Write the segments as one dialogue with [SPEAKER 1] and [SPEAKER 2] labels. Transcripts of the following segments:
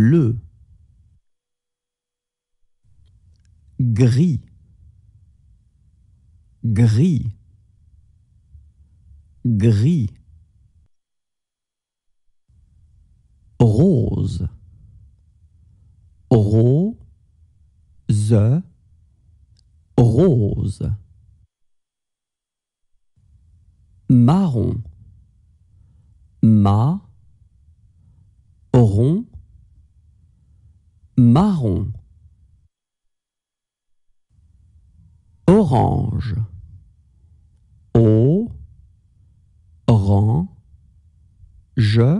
[SPEAKER 1] Le gris, gris, gris, rose,
[SPEAKER 2] rose, rose, marron, ma, marron orange o orange je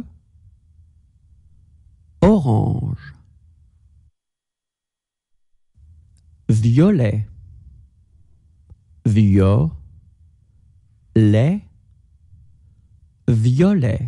[SPEAKER 3] orange violet violet violet